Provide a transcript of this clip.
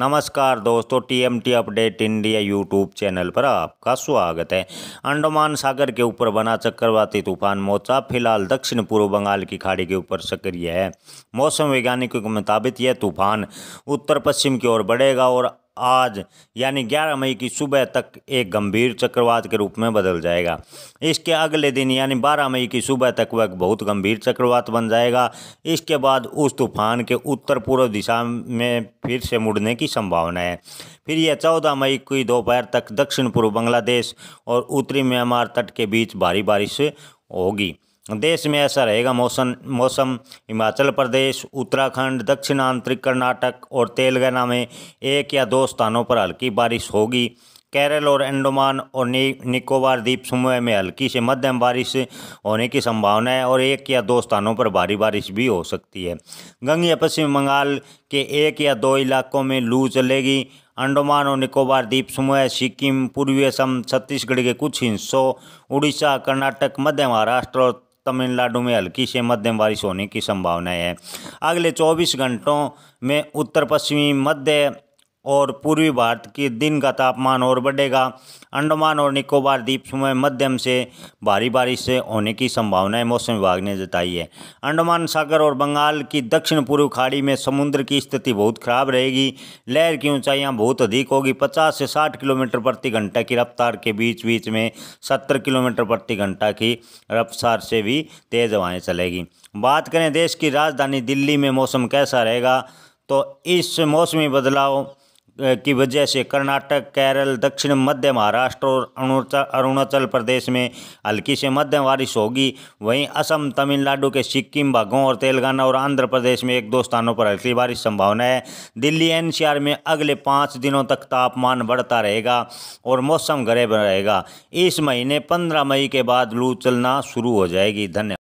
नमस्कार दोस्तों TMT update India YouTube channel पर आपका स्वागत है अंडमान सागर के ऊपर बना चक्रवाती तूफान मोचा फिलहाल दक्षिण पूर्व बंगाल की खाड़ी के ऊपर सक्रिय है मौसम वैज्ञानिकों के मुताबिक यह तूफान उत्तर पश्चिम की ओर बढ़ेगा और आज यानी 11 मई की सुबह तक एक गंभीर चक्रवात के रूप में बदल जाएगा इसके अगले दिन यानी 12 मई की सुबह तक वह बहुत गंभीर चक्रवात बन जाएगा इसके बाद उस तूफान के उत्तर पूर्व दिशा में फिर से मुड़ने की संभावना है फिर यह चौदह मई की दोपहर तक दक्षिण पूर्व बांग्लादेश और उत्तरी म्यांमार तट के बीच भारी बारिश होगी देश में ऐसा रहेगा मौसम मौसम हिमाचल प्रदेश उत्तराखंड दक्षिणांतरिक कर्नाटक और तेलंगाना में एक या दो स्थानों पर हल्की बारिश होगी केरल और अंडोमान और नि, निकोबार द्वीप समूह में हल्की से मध्यम बारिश होने की संभावना है और एक या दो स्थानों पर भारी बारिश भी हो सकती है गंगे पश्चिम बंगाल के एक या दो इलाकों में लू चलेगी अंडोमान और निकोबार द्वीप समूह सिक्किम पूर्वी असम छत्तीसगढ़ के कुछ हिस्सों उड़ीसा कर्नाटक मध्य महाराष्ट्र और तमिलनाडु में हल्की से मध्यम बारिश होने की संभावना है अगले चौबीस घंटों में उत्तर पश्चिमी मध्य और पूर्वी भारत की दिन का तापमान और बढ़ेगा अंडमान और निकोबार द्वीप समूह मध्यम से भारी बारिश से होने की संभावनाएं मौसम विभाग ने जताई है अंडमान सागर और बंगाल की दक्षिण पूर्व खाड़ी में समुद्र की स्थिति बहुत खराब रहेगी लहर की ऊंचाइयां बहुत अधिक होगी पचास से साठ किलोमीटर प्रति घंटा की रफ्तार के बीच बीच में सत्तर किलोमीटर प्रति घंटा की रफ्तार से भी तेज़ हवाएँ चलेगी बात करें देश की राजधानी दिल्ली में मौसम कैसा रहेगा तो इस मौसमी बदलाव की वजह से कर्नाटक केरल दक्षिण मध्य महाराष्ट्र और अरुणाचल अरुणाचल प्रदेश में हल्की से मध्यम बारिश होगी वहीं असम तमिलनाडु के सिक्किम भागों और तेलंगाना और आंध्र प्रदेश में एक दो स्थानों पर हल्की बारिश संभावना है दिल्ली एनसीआर में अगले पाँच दिनों तक तापमान बढ़ता रहेगा और मौसम गरे रहेगा इस महीने पंद्रह मई के बाद लू चलना शुरू हो जाएगी धन्यवाद